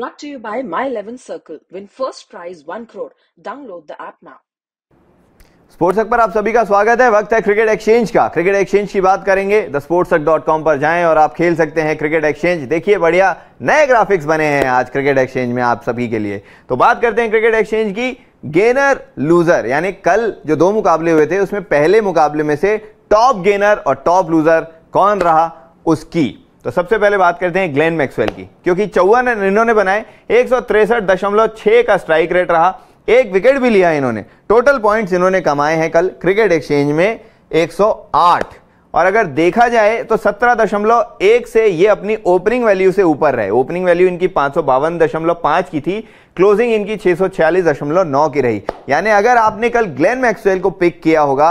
Brought to you by My Eleven Circle. Win first prize one crore. Download the app now. Sports पर आप सभी का स्वागत है वक्त है क्रिकेट एक्सचेंज का क्रिकेट एक्सचेंज की बात करेंगे द स्पोर्ट्स डॉट कॉम पर जाएं और आप खेल सकते हैं क्रिकेट एक्सचेंज देखिए बढ़िया नए ग्राफिक्स बने हैं आज क्रिकेट एक्सचेंज में आप सभी के लिए तो बात करते हैं क्रिकेट एक्सचेंज की गेनर लूजर यानी कल जो दो मुकाबले हुए थे उसमें पहले मुकाबले में से टॉप गेनर और टॉप लूजर कौन रहा उसकी तो सबसे पहले बात करते हैं ग्लेन मैक्सवेल की क्योंकि चौवन रनों इन्होंने बनाए एक का स्ट्राइक रेट रहा एक विकेट भी लिया इन्होंने टोटल पॉइंट्स इन्होंने कमाए हैं कल क्रिकेट एक्सचेंज में 108 और अगर देखा जाए तो 17.1 से ये अपनी ओपनिंग वैल्यू से ऊपर रहे ओपनिंग वैल्यू इनकी पांच की थी क्लोजिंग इनकी छह की रही यानी अगर आपने कल ग्लेन मैक्सवेल को पिक किया होगा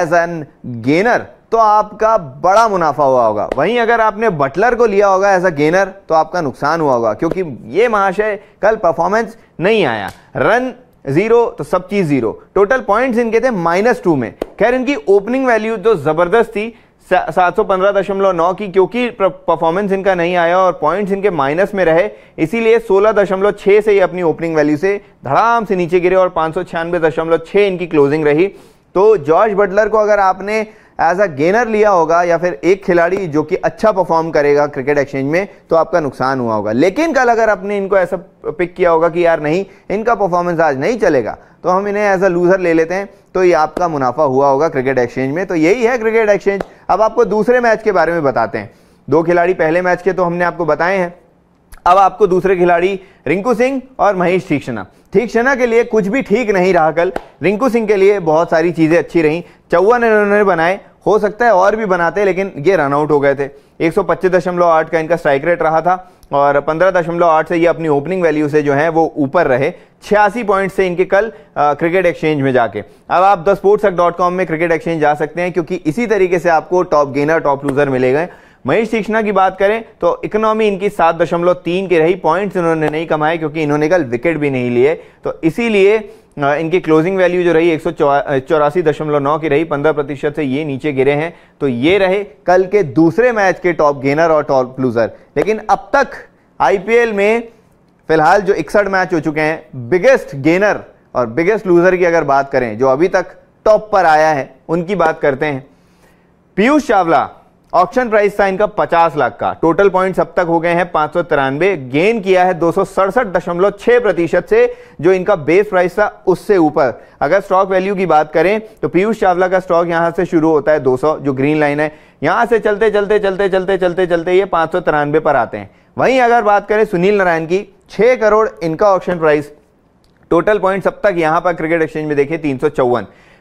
एज एन गेनर तो आपका बड़ा मुनाफा हुआ होगा वहीं अगर आपने बटलर को लिया होगा एज अ गेनर तो आपका नुकसान हुआ होगा क्योंकि ये महाशय कल परफॉर्मेंस नहीं आया रन जीरो तो सब चीज जीरो टोटल पॉइंट्स इनके थे माइनस टू में खैर इनकी ओपनिंग वैल्यू जो जबरदस्त थी सात सौ पंद्रह दशमलव नौ की क्योंकि परफॉर्मेंस इनका नहीं आया और पॉइंट्स इनके माइनस में रहे इसीलिए सोलह दशमलव छः से ही अपनी ओपनिंग वैल्यू से धड़ाम से नीचे गिरे और पाँच सौ छियानवे दशमलव छः इनकी क्लोजिंग रही तो जॉर्ज बटलर को अगर आपने एज अ गेनर लिया होगा या फिर एक खिलाड़ी जो कि अच्छा परफॉर्म करेगा क्रिकेट एक्सचेंज में तो आपका नुकसान हुआ होगा लेकिन कल अगर आपने इनको ऐसा पिक किया होगा कि यार नहीं इनका परफॉर्मेंस आज नहीं चलेगा तो हम इन्हें एज अ लूजर ले लेते हैं तो ये आपका मुनाफा हुआ होगा क्रिकेट एक्सचेंज में तो यही है क्रिकेट एक्सचेंज अब आपको दूसरे मैच के बारे में बताते हैं दो खिलाड़ी पहले मैच के तो हमने आपको बताए हैं अब आपको दूसरे खिलाड़ी रिंकू सिंह और महेश ठीक शना के लिए कुछ भी ठीक नहीं रहा कल रिंकू सिंह के लिए बहुत सारी चीज़ें अच्छी रही चौवन इन्होंने बनाए हो सकता है और भी बनाते लेकिन ये रनआउट हो गए थे एक का इनका स्ट्राइक रेट रहा था और 15.8 से ये अपनी ओपनिंग वैल्यू से जो है वो ऊपर रहे छियासी पॉइंट से इनके कल आ, क्रिकेट एक्सचेंज में जाके अब आप द स्पोर्ट्स में क्रिकेट एक्सचेंज जा सकते हैं क्योंकि इसी तरीके से आपको टॉप गेनर टॉप लूजर मिलेगा महेश तीक्षणा की बात करें तो इकोनॉमी इनकी सात दशमलव तीन की रही पॉइंट्स इन्होंने नहीं कमाए क्योंकि इन्होंने कल विकेट भी नहीं लिए तो इसीलिए इनकी क्लोजिंग वैल्यू जो रही एक चौरासी दशमलव नौ की रही पंद्रह प्रतिशत से ये नीचे गिरे हैं तो ये रहे कल के दूसरे मैच के टॉप गेनर और टॉप लूजर लेकिन अब तक आईपीएल में फिलहाल जो इकसठ मैच हो चुके हैं बिगेस्ट गेनर और बिगेस्ट लूजर की अगर बात करें जो अभी तक टॉप पर आया है उनकी बात करते हैं पीयूष चावला ऑप्शन प्राइस था इनका 50 लाख का टोटल पॉइंट्स अब तक हो गए हैं पांच गेन किया है दो प्रतिशत से जो इनका बेस प्राइस था उससे ऊपर अगर स्टॉक वैल्यू की बात करें तो पीयूष चावला का स्टॉक यहां से शुरू होता है 200 जो ग्रीन लाइन है यहां से चलते चलते चलते चलते चलते चलते ये पांच पर आते हैं वहीं अगर बात करें सुनील नारायण की छह करोड़ इनका ऑप्शन प्राइस टोटल पॉइंट अब तक यहां पर क्रिकेट एक्सचेंज में देखे तीन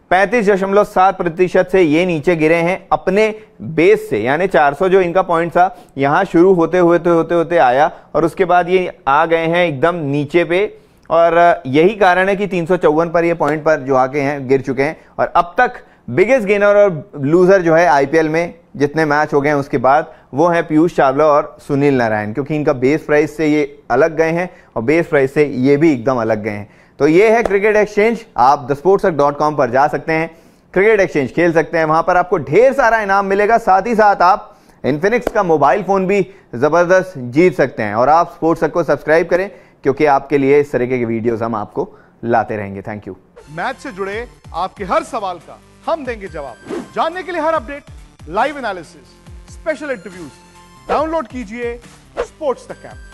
पैंतीस दशमलव सात प्रतिशत से ये नीचे गिरे हैं अपने बेस से यानी 400 जो इनका पॉइंट था यहाँ शुरू होते हुए तो होते होते आया और उसके बाद ये आ गए हैं एकदम नीचे पे और यही कारण है कि तीन पर ये पॉइंट पर जो आके हैं गिर चुके हैं और अब तक बिगेस्ट गेनर और लूजर जो है आईपीएल में जितने मैच हो गए हैं उसके बाद वो हैं पीयूष चावला और सुनील नारायण क्योंकि इनका बेस प्राइस से ये अलग गए हैं और बेस प्राइस से ये भी एकदम अलग गए हैं तो ये है क्रिकेट एक्सचेंज आप द स्पोर्ट्स डॉट कॉम पर जा सकते हैं क्रिकेट एक्सचेंज खेल सकते हैं वहां पर आपको ढेर सारा इनाम मिलेगा साथ ही साथ आप इन्फिनिक्स का मोबाइल फ़ोन भी ज़बरदस्त जीत सकते हैं और आप स्पोर्ट्स को सब्सक्राइब करें क्योंकि आपके लिए इस तरीके के वीडियोस हम आपको लाते रहेंगे थैंक यू मैच से जुड़े आपके हर सवाल का हम देंगे जवाब जानने के लिए हर update live analysis special interviews download कीजिए स्पोर्ट्स तक ऐप